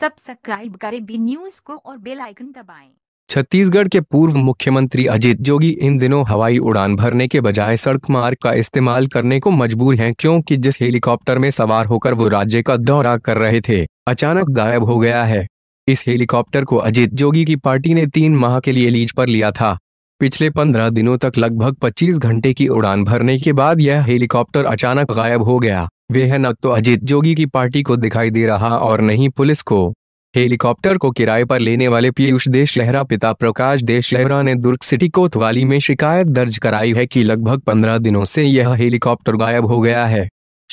Subscribe करें B news को और बेल आइकन दबाएं। छत्तीसगढ़ के पूर्व मुख्यमंत्री अजीत जोगी इन दिनों हवाई उड़ान भरने के बजाय सड़क मार्ग का इस्तेमाल करने को मजबूर हैं क्योंकि जिस हेलीकॉप्टर में सवार होकर वो राज्य का दौरा कर रहे थे अचानक गायब हो गया है इस हेलीकॉप्टर को अजीत जोगी की पार्टी ने तीन माह के लिए लीज पर लिया था पिछले पंद्रह दिनों तक लगभग पच्चीस घंटे की उड़ान भरने के बाद यह हेलीकॉप्टर अचानक गायब हो गया वह न तो अजीत जोगी की पार्टी को दिखाई दे रहा और नहीं पुलिस को हेलीकॉप्टर को किराए पर लेने वाले पीयूष देशलहरा पिता प्रकाश देशलहरा ने दुर्ग सिटी कोतवाली में शिकायत दर्ज कराई है कि लगभग पंद्रह दिनों से यह हेलीकॉप्टर गायब हो गया है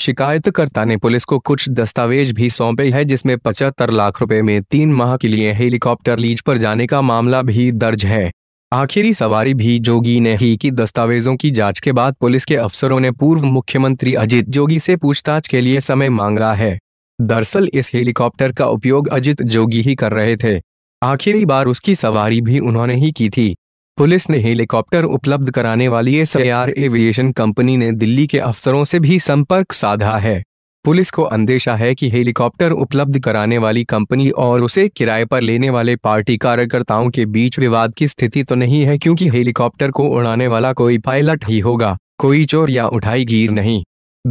शिकायतकर्ता ने पुलिस को कुछ दस्तावेज भी सौंपे हैं जिसमें पचहत्तर लाख रुपए में तीन माह के लिए हेलीकॉप्टर लीज पर जाने का मामला भी दर्ज है आखिरी सवारी भी जोगी ने ही की दस्तावेजों की जांच के बाद पुलिस के अफसरों ने पूर्व मुख्यमंत्री अजीत जोगी से पूछताछ के लिए समय मांगा है दरअसल इस हेलीकॉप्टर का उपयोग अजीत जोगी ही कर रहे थे आखिरी बार उसकी सवारी भी उन्होंने ही की थी पुलिस ने हेलीकॉप्टर उपलब्ध कराने वाली एस एविएशन कंपनी ने दिल्ली के अफसरों से भी संपर्क साधा है पुलिस को अंदेशा है कि हेलीकॉप्टर उपलब्ध कराने वाली कंपनी और उसे किराए पर लेने वाले पार्टी कार्यकर्ताओं के बीच विवाद की स्थिति तो नहीं है क्योंकि हेलीकॉप्टर को उड़ाने वाला कोई पायलट ही होगा कोई चोर या उठाई गिर नहीं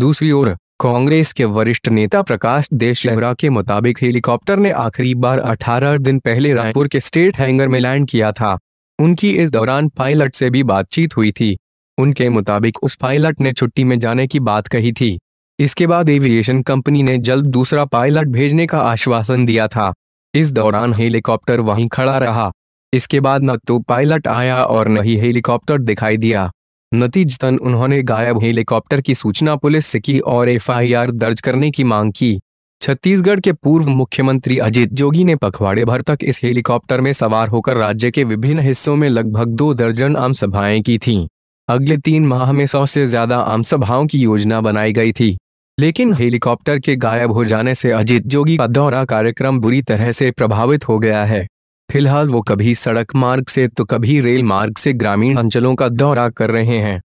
दूसरी ओर कांग्रेस के वरिष्ठ नेता प्रकाश देशहरा के मुताबिक हेलीकॉप्टर ने आखिरी बार अठारह दिन पहले रायपुर के स्टेट हैंगर में लैंड किया था उनकी इस दौरान पायलट से भी बातचीत हुई थी उनके मुताबिक उस पायलट ने छुट्टी में जाने की बात कही थी इसके बाद एविएशन कंपनी ने जल्द दूसरा पायलट भेजने का आश्वासन दिया था इस दौरान हेलीकॉप्टर वहीं खड़ा रहा इसके बाद न तो पायलट आया और न ही हेलीकॉप्टर दिखाई दिया नतीजतन उन्होंने गायब हेलीकॉप्टर की सूचना पुलिस से की और एफआईआर दर्ज करने की मांग की छत्तीसगढ़ के पूर्व मुख्यमंत्री अजीत जोगी ने पखवाड़े भर तक इस हेलीकॉप्टर में सवार होकर राज्य के विभिन्न हिस्सों में लगभग दो दर्जन आम सभाएं की थीं। अगले तीन माह में सौ से ज्यादा आम सभाओं की योजना बनाई गई थी लेकिन हेलीकॉप्टर के गायब हो जाने से अजीत जोगी का दौरा कार्यक्रम बुरी तरह से प्रभावित हो गया है फिलहाल वो कभी सड़क मार्ग से तो कभी रेल मार्ग से ग्रामीण अंचलों का दौरा कर रहे हैं